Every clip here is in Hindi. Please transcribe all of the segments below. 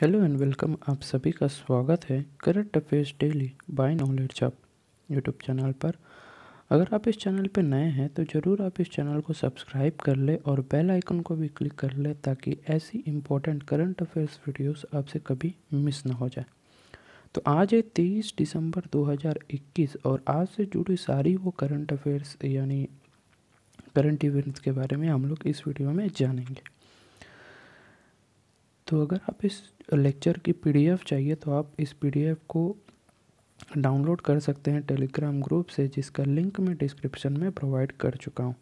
हेलो एंड वेलकम आप सभी का स्वागत है current affairs daily by knowledge up YouTube channel पर अगर आप इस चैनल पर नए हैं तो ज़रूर आप इस चैनल को सब्सक्राइब कर ले और बेल आइकन को भी क्लिक कर ले ताकि ऐसी इंपॉर्टेंट करंट अफेयर्स वीडियोस आपसे कभी मिस ना हो जाए तो आज है तेईस दिसंबर 2021 और आज से जुड़ी सारी वो करंट अफेयर्स यानी करंट इवेंट्स के बारे में हम लोग इस वीडियो में जानेंगे तो अगर आप इस लेक्चर की पीडीएफ चाहिए तो आप इस पीडीएफ को डाउनलोड कर सकते हैं टेलीग्राम ग्रुप से जिसका लिंक मैं डिस्क्रिप्शन में प्रोवाइड कर चुका हूँ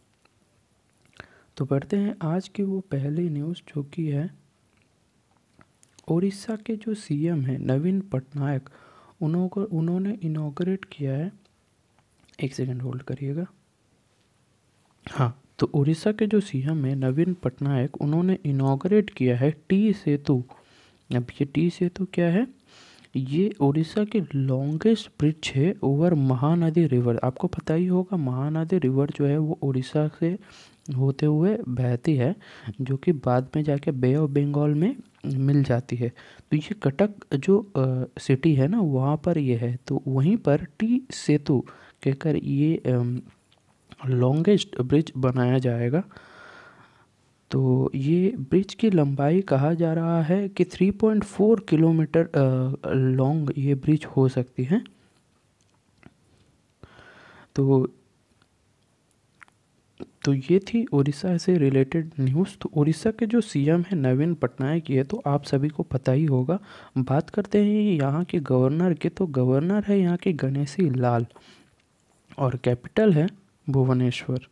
तो बढ़ते हैं आज की वो पहली न्यूज़ जो कि है उड़ीसा के जो सीएम हैं नवीन पटनायक उन्होंने उन्होंने इनाग्रेट किया है एक सेकंड होल्ड करिएगा हाँ तो उड़ीसा के जो सीएम है नवीन पटनायक उन्होंने इनाग्रेट किया है टी सेतु अब ये टी सेतु क्या है ये उड़ीसा के लॉन्गेस्ट ब्रिज है ओवर महानदी रिवर आपको पता ही होगा महानदी रिवर जो है वो उड़ीसा से होते हुए बहती है जो कि बाद में जाके बे ऑफ बंगाल में मिल जाती है तो ये कटक जो आ, सिटी है ना वहाँ पर ये है तो वहीं पर टी सेतु कहकर ये आ, लॉन्गेस्ट ब्रिज बनाया जाएगा तो ये ब्रिज की लंबाई कहा जा रहा है कि 3.4 किलोमीटर लॉन्ग ये ब्रिज हो सकती है तो तो ये थी उड़ीसा से रिलेटेड न्यूज़ तो उड़ीसा के जो सीएम है नवीन पटनायक ये तो आप सभी को पता ही होगा बात करते हैं यहाँ के गवर्नर के तो गवर्नर है यहाँ के गणेशी लाल और कैपिटल है भुवनेश्वर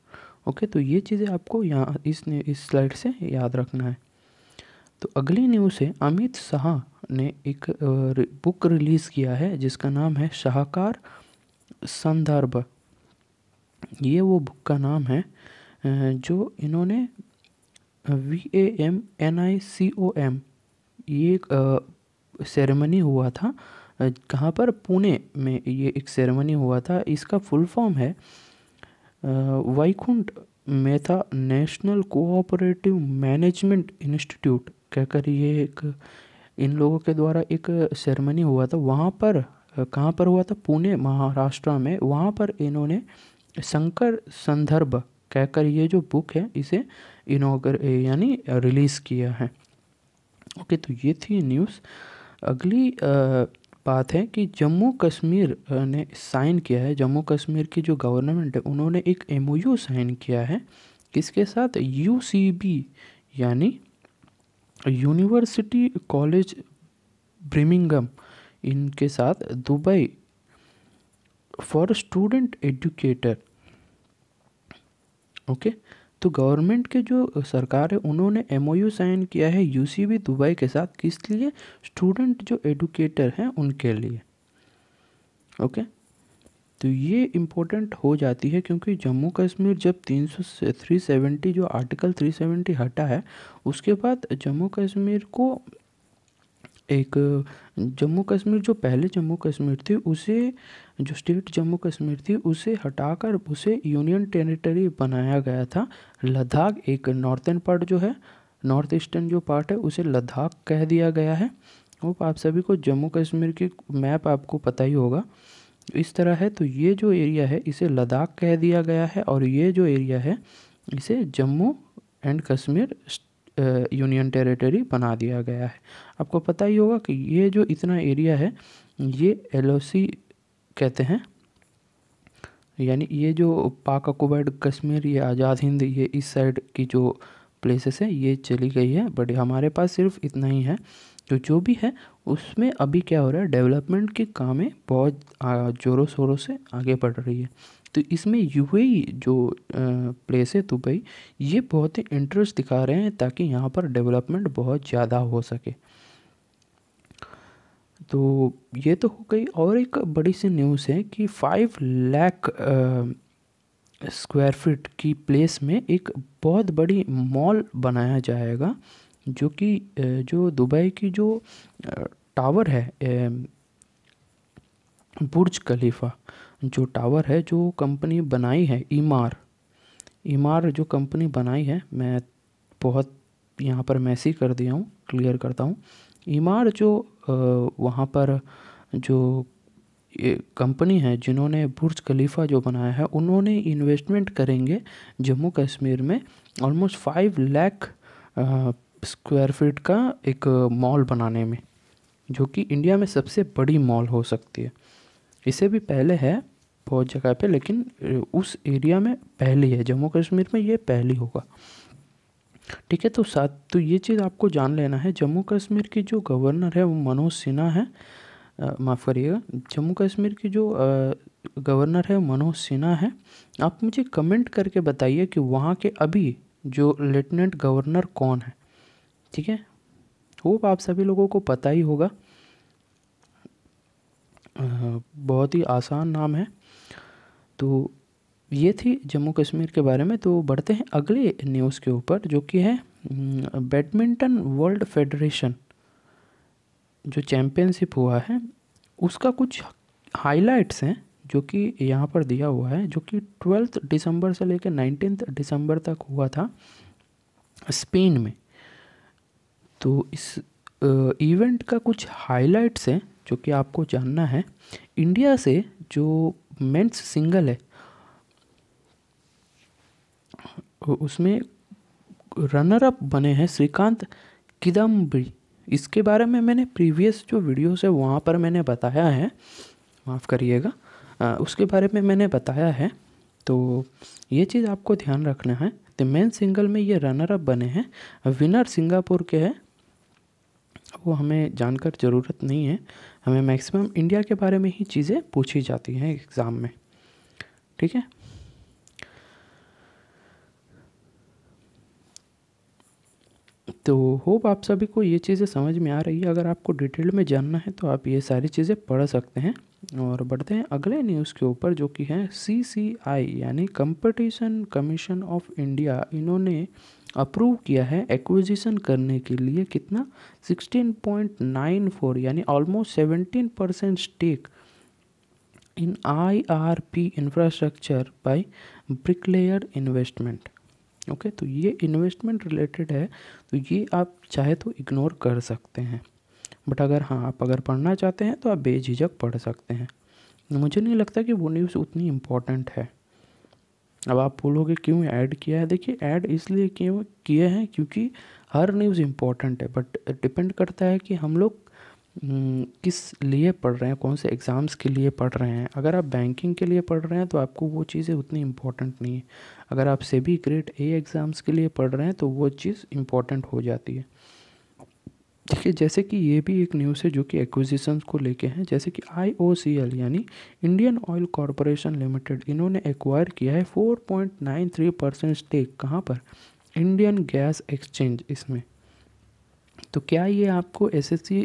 ओके तो ये चीज़ें आपको यहाँ इस इस स्लाइड से याद रखना है तो अगली न्यूज़ है अमित शाह ने एक बुक रिलीज़ किया है जिसका नाम है शाहकार संदर्भ ये वो बुक का नाम है जो इन्होंने V A M N I C O M ये एक सेरेमनी हुआ था कहाँ पर पुणे में ये एक सेरेमनी हुआ था इसका फुल फॉर्म है Vaikunth Mehta national cooperative management institute कहकर ये एक इन लोगों के द्वारा एक सेरेमनी हुआ था वहाँ पर कहाँ पर हुआ था पुणे महाराष्ट्र में वहाँ पर इन्होंने शंकर संदर्भ कहकर ये जो बुक है इसे इनोगर यानी रिलीज़ किया है ओके तो ये थी न्यूज़ अगली आ, बात है कि जम्मू कश्मीर ने साइन किया है जम्मू कश्मीर की जो गवर्नमेंट है उन्होंने एक एम साइन किया है किसके साथ यू यानी यूनिवर्सिटी कॉलेज ब्रिमिंगम इनके साथ Dubai for student educator okay okay? तो गवर्नमेंट के जो सरकार है उन्होंने एम साइन किया है यू दुबई के साथ किस लिए स्टूडेंट जो एडुकेटर हैं उनके लिए ओके तो ये इम्पोर्टेंट हो जाती है क्योंकि जम्मू कश्मीर जब तीन सौ थ्री सेवेंटी जो आर्टिकल थ्री सेवेंटी हटा है उसके बाद जम्मू कश्मीर को एक जम्मू कश्मीर जो पहले जम्मू कश्मीर थी उसे जो स्टेट जम्मू कश्मीर थी उसे हटाकर उसे यूनियन टेरिटरी बनाया गया था लद्दाख एक नॉर्थन पार्ट जो है नॉर्थ ईस्टर्न जो पार्ट है उसे लद्दाख कह दिया गया है होप आप सभी को जम्मू कश्मीर की मैप आपको पता ही होगा इस तरह है तो ये जो एरिया है इसे लद्दाख कह दिया गया है और ये जो एरिया है इसे Jammu and Kashmir union territory बना दिया गया है आपको पता ही होगा कि ये जो इतना एरिया है ये एल कहते हैं यानी ये जो पाक ऑक्यूपाइड कश्मीर ये आज़ाद हिंद ये इस साइड की जो प्लेसेस है ये चली गई है बट हमारे पास सिर्फ इतना ही है तो जो भी है उसमें अभी क्या हो रहा है डेवलपमेंट के कामें बहुत ज़ोरों शोरों से आगे बढ़ रही है तो इसमें यूएई e जो प्लेस है दुबई ये बहुत ही इंटरेस्ट दिखा रहे हैं ताकि यहाँ पर डेवलपमेंट बहुत ज़्यादा हो सके तो ये तो हो गई और एक बड़ी सी न्यूज़ है कि फाइव लैख स्क्वायर फीट की प्लेस में एक बहुत बड़ी मॉल बनाया जाएगा जो कि जो दुबई की जो टावर है बुर्ज खलीफा जो टावर है जो कंपनी बनाई है इमार इमार जो कंपनी बनाई है मैं बहुत यहाँ पर मैसी कर दिया हूँ क्लियर करता हूँ ईमार जो वहाँ पर जो कंपनी है जिन्होंने बुर्ज खलीफा जो बनाया है उन्होंने इन्वेस्टमेंट करेंगे जम्मू कश्मीर में almost five lakh square feet का एक मॉल बनाने में जो कि इंडिया में सबसे बड़ी मॉल हो सकती है इसे भी पहले है बहुत जगह पे लेकिन उस एरिया में पहली है जम्मू कश्मीर में ये पहली होगा ठीक है तो साथ तो ये चीज़ आपको जान लेना है जम्मू कश्मीर की जो गवर्नर है वो मनोज सिन्हा है माफ़ करिएगा जम्मू कश्मीर की जो गवर्नर है मनोज सिन्हा है आप मुझे कमेंट करके बताइए कि वहाँ के अभी जो लेफ्टिनेंट गवर्नर कौन है ठीक है होप आप सभी लोगों को पता ही होगा बहुत ही आसान नाम है तो ये थी जम्मू कश्मीर के बारे में तो बढ़ते हैं अगले न्यूज़ के ऊपर जो कि है बैडमिंटन वर्ल्ड फेडरेशन जो चैम्पियनशिप हुआ है उसका कुछ हाइलाइट्स हैं जो कि यहाँ पर दिया हुआ है जो कि ट्वेल्थ दिसंबर से लेकर नाइनटीन दिसंबर तक हुआ था स्पेन में तो इस इवेंट का कुछ हाइलाइट्स हैं जो कि आपको जानना है इंडिया से जो मेंस सिंगल है उसमें रनर अप बने हैं श्रीकांत किदम्बी इसके बारे में मैंने प्रीवियस जो वीडियोस है वहाँ पर मैंने बताया है माफ़ करिएगा उसके बारे में मैंने बताया है तो ये चीज़ आपको ध्यान रखना है तो मेन सिंगल में ये रनर अप बने हैं विनर सिंगापुर के हैं वो हमें जानकर ज़रूरत नहीं है हमें मैक्सिमम इंडिया के बारे में ही चीज़ें पूछी जाती हैं एग्ज़ाम में ठीक है तो होप आप सभी को ये चीज़ें समझ में आ रही है अगर आपको डिटेल में जानना है तो आप ये सारी चीज़ें पढ़ सकते हैं और बढ़ते हैं अगले न्यूज़ के ऊपर जो कि है सी सी आई यानी कंपटीशन कमीशन ऑफ इंडिया इन्होंने अप्रूव किया है एक्विजिशन करने के लिए कितना 16.94 यानी almost 17 percent stake in I R B infrastructure by bricklayer investment okay तो ये इन्वेस्टमेंट रिलेटेड है तो ये आप चाहे तो इग्नोर कर सकते हैं बट अगर हाँ आप अगर पढ़ना चाहते हैं तो आप बेझिझक पढ़ सकते हैं मुझे नहीं लगता कि वो न्यूज़ उतनी इम्पॉर्टेंट है अब आप बोलोगे क्यों ऐड किया है देखिए ऐड इसलिए क्यों किए हैं क्योंकि हर न्यूज़ इम्पॉर्टेंट है बट डिपेंड करता है कि हम लोग हम्म, किस लिए पढ़ रहे हैं कौन से एग्ज़ाम्स के लिए पढ़ रहे हैं अगर आप बैंकिंग के लिए पढ़ रहे हैं तो आपको वो चीज़ें उतनी इम्पोर्टेंट नहीं है अगर आप भी ग्रेड ए एग्ज़ाम्स के लिए पढ़ रहे हैं तो वो चीज़ इम्पोर्टेंट हो जाती है देखिए जैसे कि ये भी एक न्यूज़ है जो कि एक्विजिशन को लेके हैं जैसे कि आई ओ सी एल यानी इंडियन ऑयल कॉरपोरेशन लिमिटेड इन्होंने एक्वायर किया है four point nine three percent stake कहाँ पर इंडियन गैस एक्सचेंज इसमें तो क्या ये आपको एस एस सी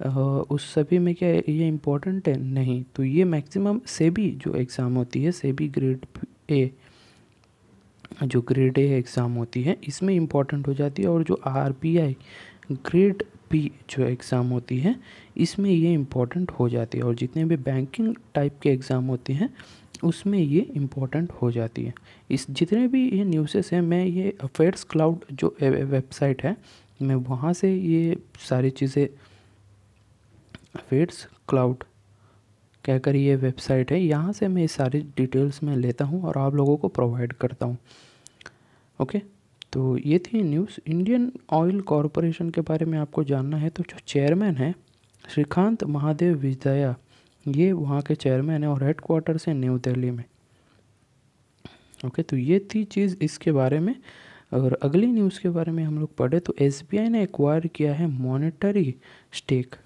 उस सभी में क्या ये इम्पोर्टेंट है नहीं तो ये मैक्सिमम सेबी जो एग्ज़ाम होती है सेबी ग्रेड ए जो ग्रेड ए एग्ज़ाम होती है इसमें इम्पोर्टेंट हो जाती है और जो R B I grade B जो एग्ज़ाम होती है इसमें ये इम्पोर्टेंट हो जाती है और जितने भी बैंकिंग टाइप के एग्ज़ाम होते हैं उसमें ये इम्पोर्टेंट हो जाती है इस जितने भी ये न्यूज़ेस हैं मैं ये अफेयर्स क्लाउड जो वेबसाइट है मैं वहाँ से ये सारी चीज़ें फेड्स क्लाउड कहकर ये वेबसाइट है यहाँ से मैं सारी डिटेल्स में लेता हूँ और आप लोगों को प्रोवाइड करता हूँ ओके तो ये थी न्यूज़ इंडियन ऑयल कॉरपोरेशन के बारे में आपको जानना है तो जो चेयरमैन है श्रीकांत महादेव विजया ये वहाँ के चेयरमैन है और हेड क्वार्टर से न्यू दिल्ली में ओके तो ये थी चीज़ इसके बारे में और अगली न्यूज़ के बारे में हम लोग पढ़े तो एस ने एक्वायर किया है मॉनेटरी स्टेक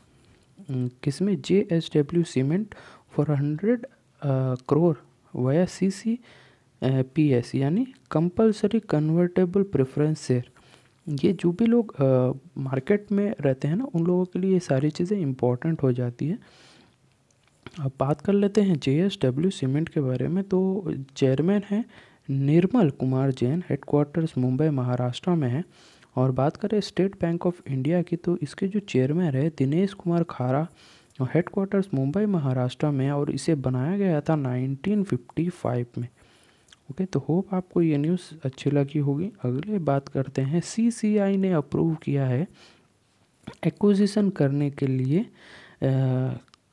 किस में J S W cement for hundred crore via C C P S यानी कंपलसरी कन्वर्टेबल प्रेफरेंस शेयर ये जो भी लोग मार्केट में रहते हैं ना उन लोगों के लिए ये सारी चीज़ें इम्पोर्टेंट हो जाती है अब बात कर लेते हैं जे एस डब्ल्यू सीमेंट के बारे में तो चेयरमैन हैं निर्मल कुमार जैन हेडक्वार्टर्स मुंबई महाराष्ट्र में हैं और बात करें स्टेट बैंक ऑफ इंडिया की तो इसके जो चेयरमैन रहे दिनेश कुमार खारा और हेडक्वार्टर्स मुंबई महाराष्ट्र में और इसे बनाया गया था 1955 में ओके तो होप आपको ये न्यूज़ अच्छी लगी होगी अगले बात करते हैं सीसीआई ने अप्रूव किया है एक्विजिशन करने के लिए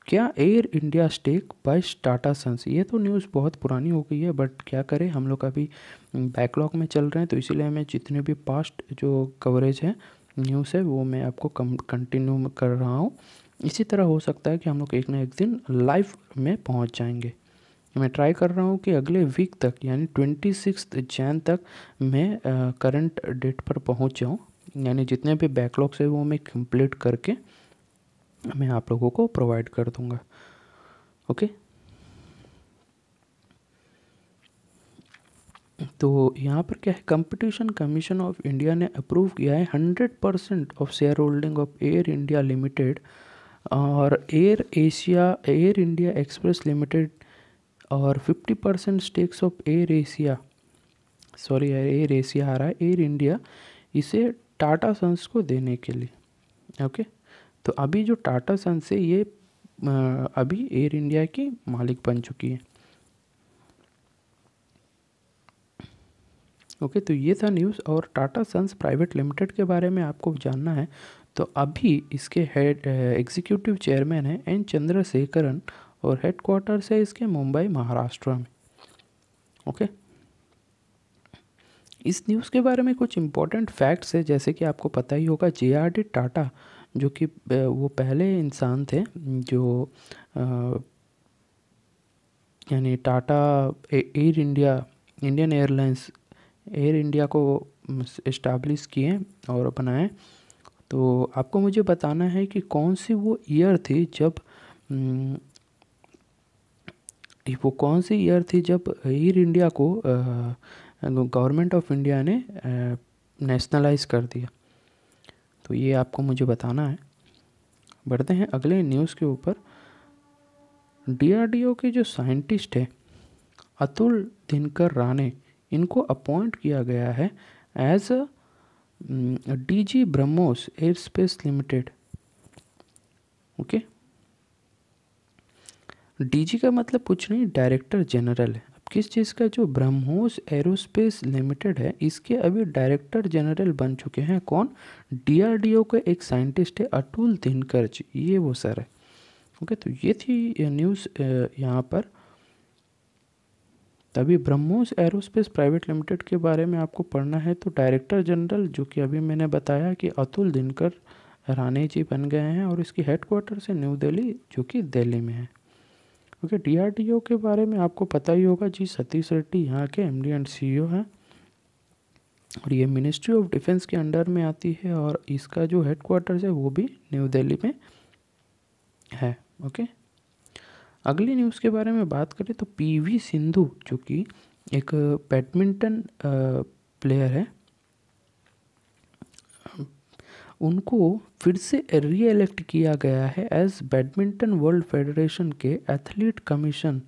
क्या Air India stake by Tata Sons ये तो न्यूज़ बहुत पुरानी हो गई है बट क्या करें हम लोग अभी बैकलॉग में चल रहे हैं तो इसीलिए हमें जितने भी पास्ट जो कवरेज है न्यूज़ है वो मैं आपको कम कंटिन्यू कर रहा हूँ इसी तरह हो सकता है कि हम लोग एक ना एक दिन लाइव में पहुँच जाएंगे मैं ट्राई कर रहा हूँ कि अगले वीक तक यानी ट्वेंटी सिक्स जैन तक मैं करंट डेट पर पहुँच जाऊँ यानी जितने भी बैकलॉग्स है वो मैं कंप्लीट करके मैं आप लोगों को प्रोवाइड कर दूँगा ओके तो यहाँ पर क्या है कंपटीशन कमीशन ऑफ इंडिया ने अप्रूव किया है hundred percent of shareholding of Air India limited और Air Asia Air India Express limited और fifty percent stakes of Air Asia sorry Air Asia आ रहा है एयर इंडिया इसे टाटा सन्स को देने के लिए ओके okay? तो अभी जो टाटा सन्स है ये अभी एयर इंडिया की मालिक बन चुकी है ओके तो ये था न्यूज़ और टाटा सन्स प्राइवेट लिमिटेड के बारे में आपको जानना है तो अभी इसके हेड एग्जीक्यूटिव चेयरमैन है एन चंद्रशेखरन और हेड क्वार्टर्स है इसके मुंबई महाराष्ट्र में ओके इस न्यूज़ के बारे में कुछ इम्पोर्टेंट फैक्ट्स है जैसे कि आपको पता ही होगा जे आर डी टाटा जो कि वो पहले इंसान थे जो यानी Tata Air India Indian Airlines Air India को इस्टाब्लिश किए और बनाए तो आपको मुझे बताना है कि कौन सी वो ईयर थी जब वो कौन सी ईयर थी जब एयर इंडिया को गवर्नमेंट ऑफ इंडिया ने नेशनलाइज कर दिया तो ये आपको मुझे बताना है बढ़ते हैं अगले न्यूज़ के ऊपर डीआरडीओ के जो साइंटिस्ट है अतुल दिनकर राणे इनको अपॉइंट किया गया है as a D G BrahMos aerospace limited okay G का मतलब कुछ नहीं डायरेक्टर जनरल है किस चीज़ का जो ब्रह्मोस एरोस्पेस लिमिटेड है इसके अभी डायरेक्टर जनरल बन चुके हैं कौन डीआरडीओ के एक साइंटिस्ट है अटुल दिनकर जी ये वो सर है ओके तो ये थी न्यूज़ यहाँ पर तभी ब्रह्मोस एरोस्पेस प्राइवेट लिमिटेड के बारे में आपको पढ़ना है तो डायरेक्टर जनरल जो कि अभी मैंने बताया कि अतुल दिनकर राणे जी बन गए हैं और इसकी हेडक्वार्टर से न्यू दिल्ली जो कि दिल्ली में है ओके डीआरडीओ के बारे में आपको पता ही होगा जी सतीश रेड्डी यहाँ के एमडी एंड सीईओ हैं और ये मिनिस्ट्री ऑफ डिफेंस के अंडर में आती है और इसका जो हेडक्वार्टर्स है वो भी न्यू दिल्ली में है ओके अगली न्यूज़ के बारे में बात करें तो पीवी सिंधु जो कि एक बैडमिंटन प्लेयर है उनको फिर से रीएलेक्ट किया गया है एज बैडमिंटन वर्ल्ड फेडरेशन के एथलीट कमीशन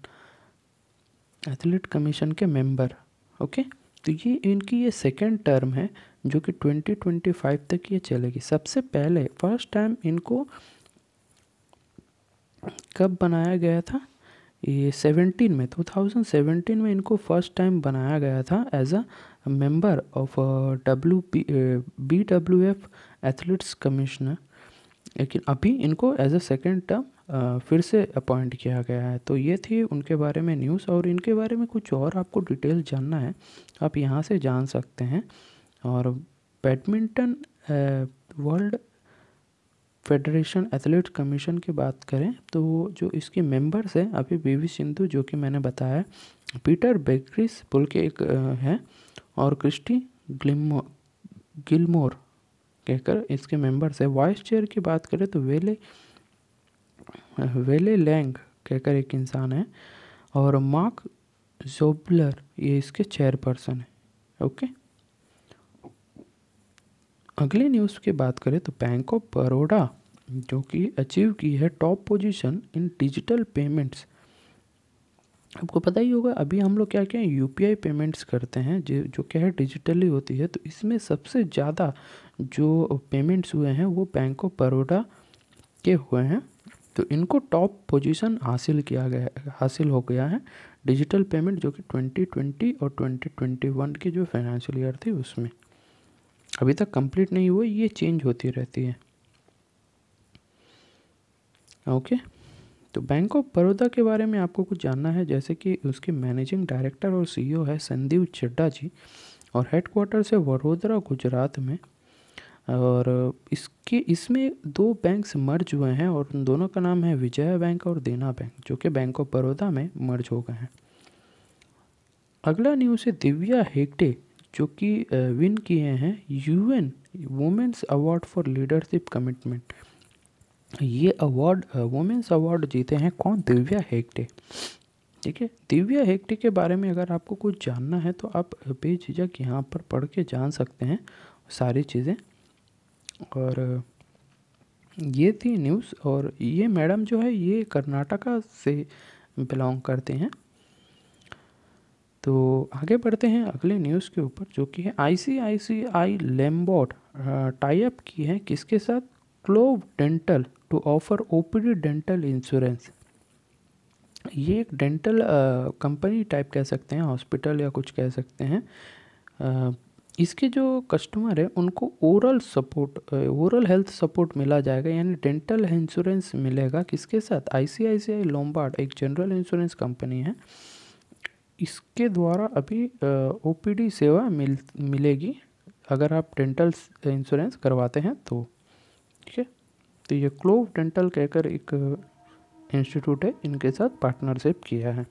एथलीट कमीशन के मेंबर ओके तो ये इनकी ये सेकेंड टर्म है जो कि 2025 तक ये चलेगी सबसे पहले फर्स्ट टाइम इनको कब बनाया गया था ये 17 में 2017 में इनको फर्स्ट टाइम बनाया गया था as a member of W P B W F athletes commissioner लेकिन अभी इनको एज अ सेकेंड टर्म फिर से अपॉइंट किया गया है तो ये थी उनके बारे में न्यूज़ और इनके बारे में कुछ और आपको डिटेल जानना है आप यहाँ से जान सकते हैं और badminton world federation athlete commission की बात करें तो जो इसके मेंबर्स हैं अभी बी वी सिंधु जो कि मैंने बताया पीटर बेक्रिस बोल के एक हैं और क्रिस्टी ग्लिमो गिलमोर कहकर इसके मेंबर्स है वाइस चेयर की बात करें तो वेले वेले लैंग कहकर एक इंसान है और मार्क जोबलर ये इसके चेयरपर्सन है ओके अगले न्यूज़ की बात करें तो बैंक ऑफ बड़ोडा जो कि अचीव की है top position in digital payments आपको पता ही होगा अभी हम लोग क्या क्या यू पेमेंट्स करते हैं जो जो क्या है डिजिटली होती है तो इसमें सबसे ज़्यादा जो पेमेंट्स हुए हैं वो बैंक ऑफ बड़ौदा के हुए हैं तो इनको टॉप पोजीशन हासिल किया गया हासिल हो गया है डिजिटल पेमेंट जो कि 2020 और 2021 की जो फाइनेंशियल ईयर थी उसमें अभी तक कंप्लीट नहीं हुई ये चेंज होती रहती है ओके तो बैंक ऑफ बड़ौदा के बारे में आपको कुछ जानना है जैसे कि उसके मैनेजिंग डायरेक्टर और सीईओ है संदीप चड्डा जी और हेडक्वार्टर से वडोदरा गुजरात में और इसके इसमें दो बैंक्स मर्ज हुए हैं और उन दोनों का नाम है विजया बैंक और देना बैंक जो कि बैंक ऑफ बड़ौदा में मर्ज हो गए हैं अगला न्यूज़ है दिव्या हेगडे जो कि विन किए हैं UN women's award for leadership commitment ये अवार्ड वुमेंस अवार्ड जीते हैं कौन दिव्या हेगडे ठीक है दिव्या हेगडे के बारे में अगर आपको कुछ जानना है तो आप बेझिझक यहाँ पर पढ़ के जान सकते हैं सारी चीज़ें और ये थी न्यूज़ और ये मैडम जो है ये कर्नाटका से बिलोंग करते हैं तो आगे बढ़ते हैं अगले न्यूज़ के ऊपर जो कि है I C I C I लेम्बॉट type की है किसके साथ Clove dental to offer OPD dental insurance ये एक डेंटल कंपनी टाइप कह सकते हैं हॉस्पिटल या कुछ कह सकते हैं इसके जो कस्टमर है उनको oral support oral health support मिला जाएगा यानी डेंटल इंश्योरेंस मिलेगा किसके साथ I C I C I Lombard एक जनरल इंश्योरेंस कंपनी है इसके द्वारा अभी ओ पी डी सेवा मिल मिलेगी अगर आप डेंटल इंश्योरेंस करवाते हैं तो ठीक है तो ये क्लोव डेंटल कहकर एक इंस्टीट्यूट है इनके साथ पार्टनरशिप किया है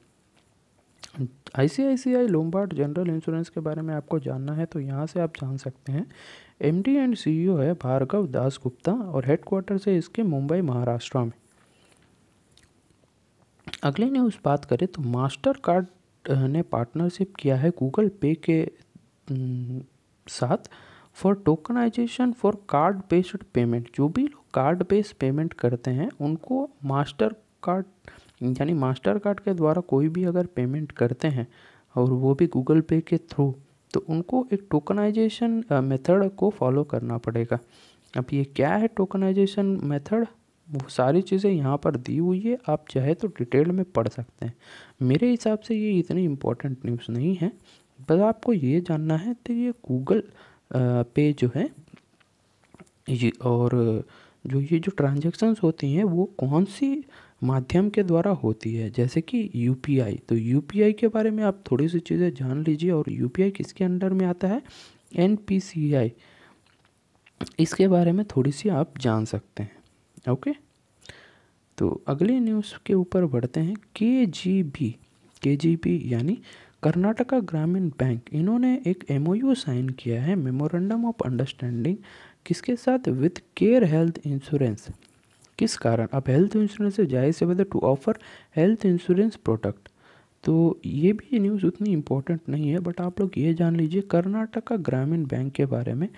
I C I C I Lombard general insurance के बारे में आपको जानना है तो यहाँ से आप जान सकते हैं M D and C E O है भार्गव दास गुप्ता और हेडक्वार्टर से इसके मुंबई महाराष्ट्र में अगले न्यूज़ बात करें तो मास्टर कार्ड ने पार्टनरशिप किया है गूगल पे के साथ for tokenisation for card based payment जो भी लोग कार्ड बेस्ड पेमेंट करते हैं उनको मास्टर कार्ड यानी मास्टर कार्ड के द्वारा कोई भी अगर पेमेंट करते हैं और वो भी गूगल पे के थ्रू तो उनको एक टोकनाइजेशन मेथड को फॉलो करना पड़ेगा अब ये क्या है टोकनाइजेशन मेथड वो सारी चीज़ें यहाँ पर दी हुई है आप चाहे तो डिटेल में पढ़ सकते हैं मेरे हिसाब से ये इतनी इम्पोर्टेंट न्यूज़ नहीं है बस आपको ये जानना है तो ये गूगल पे जो है ये और जो ये जो ट्रांजेक्शन्स होती हैं वो कौन सी माध्यम के द्वारा होती है जैसे कि यू तो यू के बारे में आप थोड़ी सी चीज़ें जान लीजिए और यू किसके अंडर में आता है एन इसके बारे में थोड़ी सी आप जान सकते हैं ओके तो अगली न्यूज़ के ऊपर बढ़ते हैं के जी बी के जी बी यानी कर्नाटका ग्रामीण बैंक इन्होंने एक एम साइन किया है मेमोरेंडम ऑफ अंडरस्टैंडिंग किसके साथ विथ केयर हेल्थ इंश्योरेंस किस कारण अब हेल्थ इंश्योरेंस से जाहिर से whether to offer health insurance product तो ये भी न्यूज़ उतनी इम्पोर्टेंट नहीं है बट आप लोग ये जान लीजिए कर्नाटका ग्रामीण बैंक के बारे में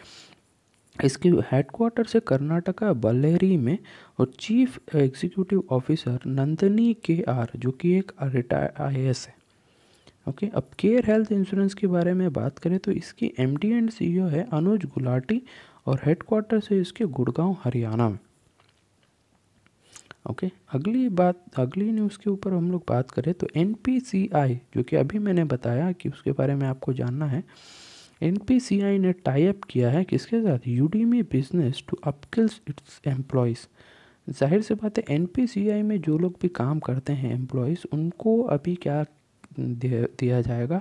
इसके हेडक्वार्टर से कर्नाटका बल्लेरी में और चीफ एग्जीक्यूटिव ऑफिसर नंदनी के आर जो कि एक रिटायर आई एस है ओके अब केयर हेल्थ इंश्योरेंस के बारे में बात करें तो इसकी एम डी एंड सी है अनुज गुलाटी और हेडक्वार्टर से इसके गुड़गांव हरियाणा में ओके अगली बात अगली न्यूज़ के ऊपर हम लोग बात करें तो एन जो कि अभी मैंने बताया कि उसके बारे में आपको जानना है एन ने टाइप किया है किसके साथ Udemy business to upskill its employees जाहिर सी बात है एन में जो लोग भी काम करते हैं एम्प्लॉयज़ उनको अभी क्या दिया जाएगा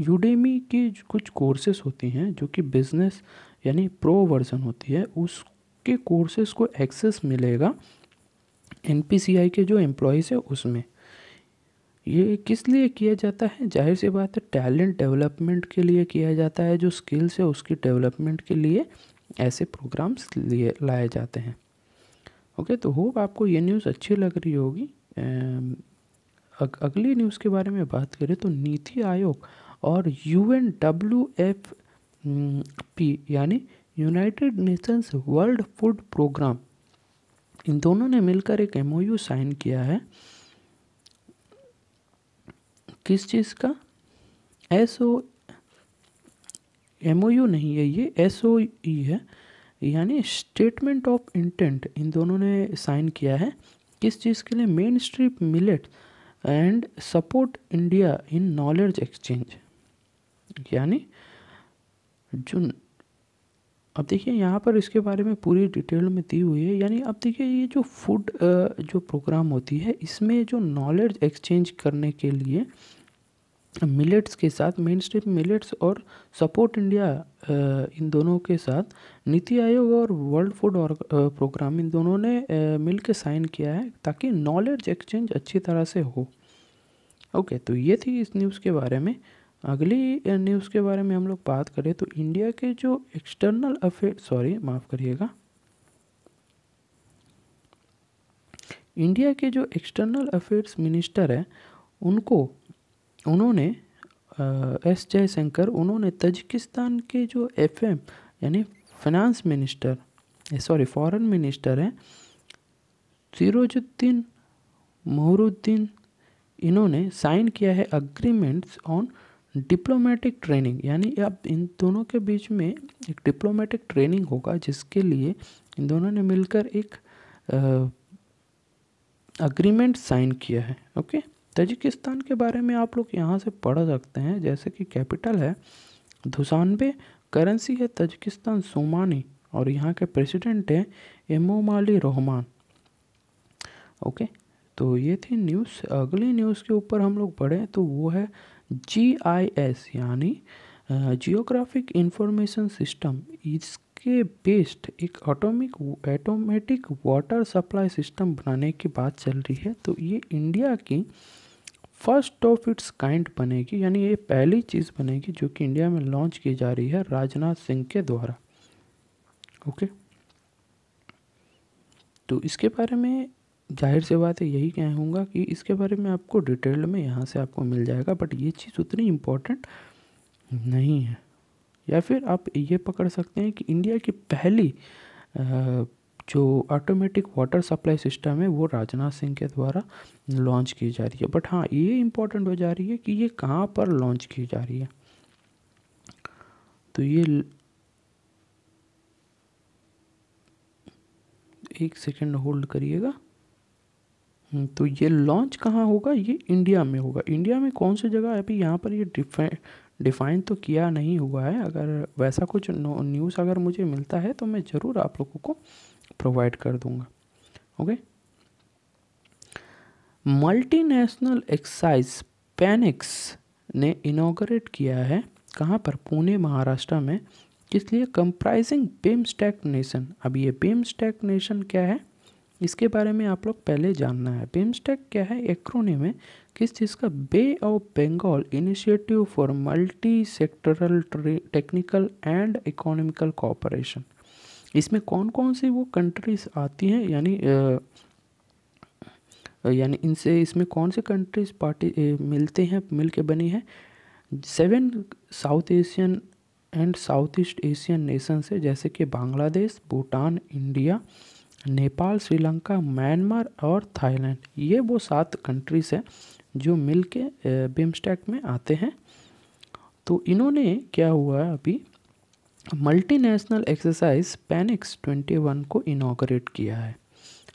यूडेमी की कुछ कोर्सेस होती हैं जो कि बिजनेस यानी प्रो वर्जन होती है उसके कोर्सेज को एक्सेस मिलेगा एन के जो एम्प्लॉयज़ है उसमें ये किस लिए किया जाता है जाहिर सी बात है टैलेंट डेवलपमेंट के लिए किया जाता है जो स्किल्स है उसकी डेवलपमेंट के लिए ऐसे प्रोग्राम्स लिए लाए जाते हैं ओके तो होप आपको ये न्यूज़ अच्छी लग रही होगी अग, अगली न्यूज़ के बारे में बात करें तो नीति आयोग और U N W F P यानी United Nations world food programme इन दोनों ने मिलकर एक एम साइन किया है किस चीज़ का S O M O U नहीं है ये एस ओ ई है यानी स्टेटमेंट ऑफ इंटेंट इन दोनों ने साइन किया है किस चीज़ के लिए mainstream millet and support India in knowledge exchange यानी जो अब देखिए यहाँ पर इसके बारे में पूरी डिटेल में दी हुई है यानी अब देखिए ये जो फूड जो प्रोग्राम होती है इसमें जो नॉलेज एक्सचेंज करने के लिए मिलेट्स के साथ मेन स्ट्रीम मिलेट्स और सपोर्ट इंडिया इन दोनों के साथ नीति आयोग और वर्ल्ड फूड और प्रोग्राम इन दोनों ने मिल साइन किया है ताकि नॉलेज एक्सचेंज अच्छी तरह से हो ओके तो ये थी इस न्यूज़ के बारे में अगली न्यूज़ के बारे में हम लोग बात करें तो इंडिया के जो एक्सटर्नल अफेयर सॉरी माफ़ करिएगा इंडिया के जो एक्सटर्नल अफेयर्स मिनिस्टर हैं उनको उन्होंने एस जयशंकर उन्होंने तजिकिस्तान के जो एफ एम यानी finance minister sorry foreign minister हैं सिरोजुद्दीन महरुद्दीन इन्होंने साइन किया है अग्रीमेंट्स ऑन डिप्लोमेटिक ट्रेनिंग यानी अब इन दोनों के बीच में एक डिप्लोमेटिक ट्रेनिंग होगा जिसके लिए इन दोनों ने मिलकर एक अग्रीमेंट साइन किया है ओके तजिकिस्तान के बारे में आप लोग यहाँ से पढ़ सकते हैं जैसे कि कैपिटल है दुसानबे करेंसी है तजिकिस्तान सोमानी और यहाँ के प्रेसिडेंट हैं एमोमाली रहमान ओके तो ये थी न्यूज़ अगली न्यूज़ के ऊपर हम लोग पढ़ें तो वो है जी आई एस यानी जियोग्राफिक इंफॉर्मेशन सिस्टम इसके बेस्ड एक atomic automatic water supply system बनाने की बात चल रही है तो ये इंडिया की फर्स्ट ऑफ इट्स काइंड बनेगी यानी ये पहली चीज़ बनेगी जो कि इंडिया में लॉन्च की जा रही है राजनाथ सिंह के द्वारा ओके okay? तो इसके बारे में जाहिर सी बात है यही कहूँगा कि इसके बारे में आपको डिटेल में यहाँ से आपको मिल जाएगा बट ये चीज़ उतनी इम्पोर्टेंट नहीं है या फिर आप ये पकड़ सकते हैं कि इंडिया की पहली जो ऑटोमेटिक वाटर सप्लाई सिस्टम है वो राजनाथ सिंह के द्वारा लॉन्च की जा रही है बट हाँ ये इम्पोर्टेंट हो जा रही है कि ये कहाँ पर लॉन्च की जा रही है तो ये एक सेकेंड होल्ड करिएगा हम्म, तो ये लॉन्च कहाँ होगा ये इंडिया में होगा इंडिया में कौन सी जगह अभी यहाँ पर ये डिफाइन डिफाइन तो किया नहीं हुआ है अगर वैसा कुछ न्यूज़ अगर मुझे मिलता है तो मैं ज़रूर आप लोगों को प्रोवाइड कर दूँगा ओके मल्टीनेशनल एक्साइज पैनिक्स ने इनोग्रेट किया है कहाँ पर पुणे महाराष्ट्र में इसलिए कंप्राइजिंग टेक नेशन अब ये टेक नेशन क्या है इसके बारे में आप लोग पहले जानना है बिम्स्टेक क्या है एक्रोनिम है किस चीज़ का Bay of Bengal initiative for multi sectoral technical and economical cooperation इसमें कौन कौन सी वो कंट्रीज आती हैं यानी यानी इनसे इसमें कौन से कंट्रीज पार्टी मिलते हैं मिल के बनी है seven South Asian and South East Asian nation से जैसे कि बांग्लादेश भूटान इंडिया नेपाल श्रीलंका म्यांमार और थाईलैंड ये वो सात कंट्रीज़ हैं जो मिल के बिम्स्टैक में आते हैं तो इन्होंने क्या हुआ अभी मल्टीनेशनल एक्सरसाइज पैनिक्स 21 को इनाग्रेट किया है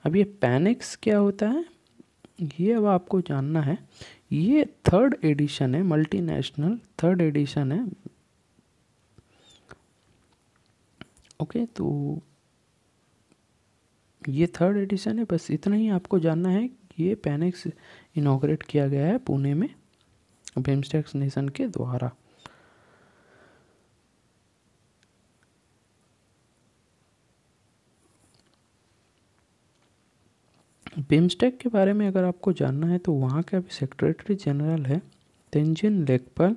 अब ये पैनिक्स क्या होता है ये अब आपको जानना है ये थर्ड एडिशन है मल्टीनेशनल थर्ड एडिशन है ओके तो ये थर्ड एडिशन है बस इतना ही आपको जानना है कि ये पैनिक्स इनाग्रेट किया गया है पुणे में बिम्स्टेक्स नेशन के द्वारा बिम्स्टेक के बारे में अगर आपको जानना है तो वहाँ के अभी सेक्रेटरी जनरल है तेंजिन लेखपल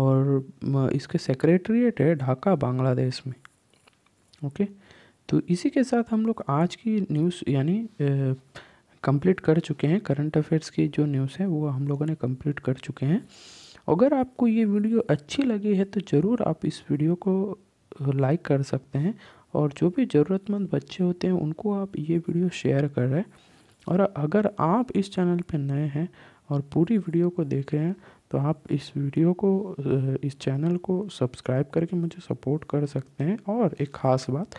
और इसके सेक्रेटरीट है ढाका बांग्लादेश में ओके okay? तो इसी के साथ हम लोग आज की न्यूज़ यानी कंप्लीट कर चुके हैं करंट अफेयर्स की जो न्यूज़ है वो हम लोगों ने कंप्लीट कर चुके हैं अगर आपको ये वीडियो अच्छी लगी है तो ज़रूर आप इस वीडियो को लाइक कर सकते हैं और जो भी ज़रूरतमंद बच्चे होते हैं उनको आप ये वीडियो शेयर कर रहे हैं और अगर आप इस चैनल पर नए हैं और पूरी वीडियो को देख रहे हैं तो आप इस वीडियो को इस चैनल को सब्सक्राइब करके मुझे सपोर्ट कर सकते हैं और एक ख़ास बात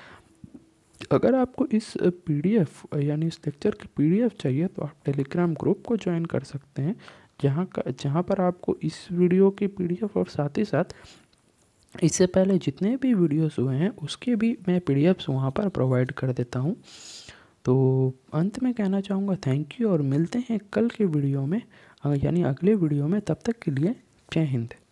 अगर आपको इस पीडीएफ यानी इस लेक्चर की पीडीएफ चाहिए तो आप टेलीग्राम ग्रुप को ज्वाइन कर सकते हैं जहाँ का जहाँ पर आपको इस वीडियो की पीडीएफ और साथ ही साथ इससे पहले जितने भी वीडियोस हुए हैं उसके भी मैं पीडीएफ्स वहाँ पर प्रोवाइड कर देता हूँ तो अंत में कहना चाहूँगा थैंक यू और मिलते हैं कल के वीडियो में यानी अगले वीडियो में तब तक के लिए जय हिंद